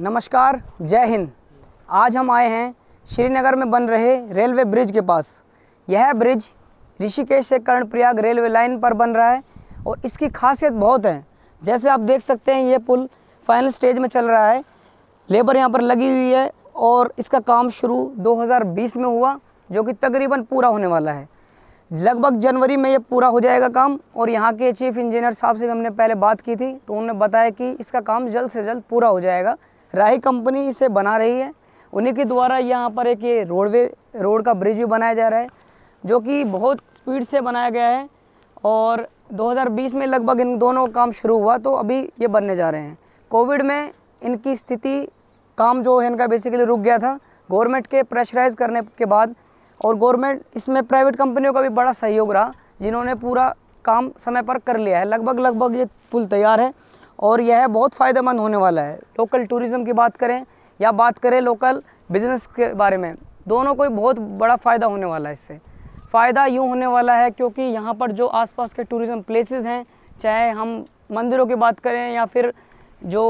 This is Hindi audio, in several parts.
नमस्कार जय हिंद आज हम आए हैं श्रीनगर में बन रहे रेलवे ब्रिज के पास यह ब्रिज ऋषिकेश से कर्णप्रयाग रेलवे लाइन पर बन रहा है और इसकी खासियत बहुत है जैसे आप देख सकते हैं ये पुल फाइनल स्टेज में चल रहा है लेबर यहाँ पर लगी हुई है और इसका काम शुरू 2020 में हुआ जो कि तकरीबन पूरा होने वाला है लगभग जनवरी में ये पूरा हो जाएगा काम और यहाँ के चीफ इंजीनियर साहब से भी हमने पहले बात की थी तो उन्होंने बताया कि इसका काम जल्द से जल्द पूरा हो जाएगा राही कंपनी इसे बना रही है उन्हीं के द्वारा यहाँ पर एक ये रोडवे रोड का ब्रिज भी बनाया जा रहा है जो कि बहुत स्पीड से बनाया गया है और 2020 में लगभग इन दोनों काम शुरू हुआ तो अभी ये बनने जा रहे हैं कोविड में इनकी स्थिति काम जो है इनका बेसिकली रुक गया था गवर्नमेंट के प्रेशराइज करने के बाद और गवर्नमेंट इसमें प्राइवेट कंपनियों का भी बड़ा सहयोग रहा जिन्होंने पूरा काम समय पर कर लिया है लगभग लगभग ये पुल तैयार है और यह बहुत फ़ायदेमंद होने वाला है लोकल टूरिज़म की बात करें या बात करें लोकल बिजनेस के बारे में दोनों को बहुत बड़ा फ़ायदा होने वाला है इससे फ़ायदा यूँ होने वाला है क्योंकि यहाँ पर जो आसपास के टूरिज़म प्लेसेस हैं चाहे हम मंदिरों की बात करें या फिर जो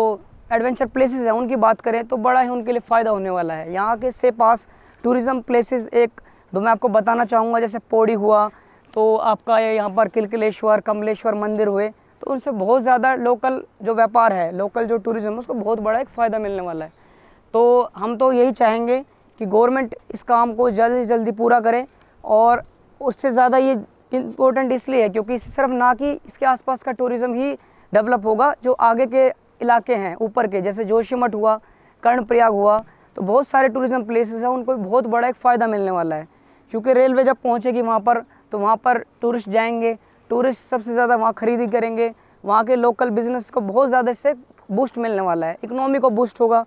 एडवेंचर प्लेसेस हैं उनकी बात करें तो बड़ा ही उनके लिए फ़ायदा होने वाला है यहाँ के से पास टूरिज़म प्लेसेस एक तो मैं आपको बताना चाहूँगा जैसे पौड़ी हुआ तो आपका यहाँ पर किलकिलेश्वर कमलेश्वर मंदिर हुए तो उनसे बहुत ज़्यादा लोकल जो व्यापार है लोकल जो टूरिज़्म उसको बहुत बड़ा एक फ़ायदा मिलने वाला है तो हम तो यही चाहेंगे कि गवर्नमेंट इस काम को जल्द से जल्दी पूरा करे और उससे ज़्यादा ये इम्पोर्टेंट इसलिए है क्योंकि सिर्फ ना कि इसके आसपास का टूरिज़्म ही डेवलप होगा जो आगे के इलाके हैं ऊपर के जैसे जोशीमठ हुआ कर्णप्रयाग हुआ तो बहुत सारे टूरिज़म प्लेसेस हैं उनको बहुत बड़ा एक फ़ायदा मिलने वाला है क्योंकि रेलवे जब पहुँचेगी वहाँ पर तो वहाँ पर टूरिस्ट जाएंगे टूरिस्ट सबसे ज़्यादा वहाँ खरीदी करेंगे वहाँ के लोकल बिजनेस को बहुत ज़्यादा इससे बूस्ट मिलने वाला है इकनॉमी को बूस्ट होगा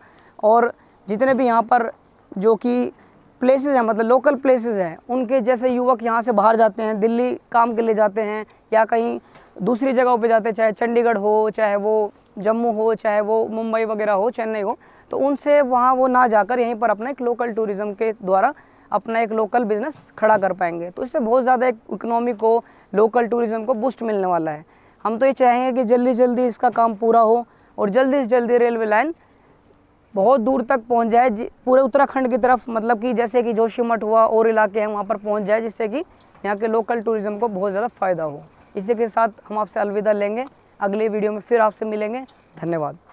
और जितने भी यहाँ पर जो कि प्लेसेस हैं मतलब लोकल प्लेसेस हैं उनके जैसे युवक यहाँ से बाहर जाते हैं दिल्ली काम के लिए जाते हैं या कहीं दूसरी जगहों पे जाते हैं चाहे चंडीगढ़ हो चाहे वो जम्मू हो चाहे वो मुंबई वगैरह हो चेन्नई हो तो उनसे वहाँ वो ना जाकर यहीं पर अपना एक लोकल टूरिज़्म के द्वारा अपना एक लोकल बिजनेस खड़ा कर पाएंगे तो इससे बहुत ज़्यादा एक इकनॉमी को लोकल टूरिज़्म को बूस्ट मिलने वाला है हम तो ये चाहेंगे कि जल्दी जल्दी इसका काम पूरा हो और जल्दी से जल्दी रेलवे लाइन बहुत दूर तक पहुंच जाए पूरे उत्तराखंड की तरफ मतलब कि जैसे कि जोशीमठ हुआ और इलाके हैं वहाँ पर पहुँच जाए जिससे कि यहाँ के लोकल टूरिज़्म को बहुत ज़्यादा फ़ायदा हो इसी के साथ हम आपसे अलविदा लेंगे अगले वीडियो में फिर आपसे मिलेंगे धन्यवाद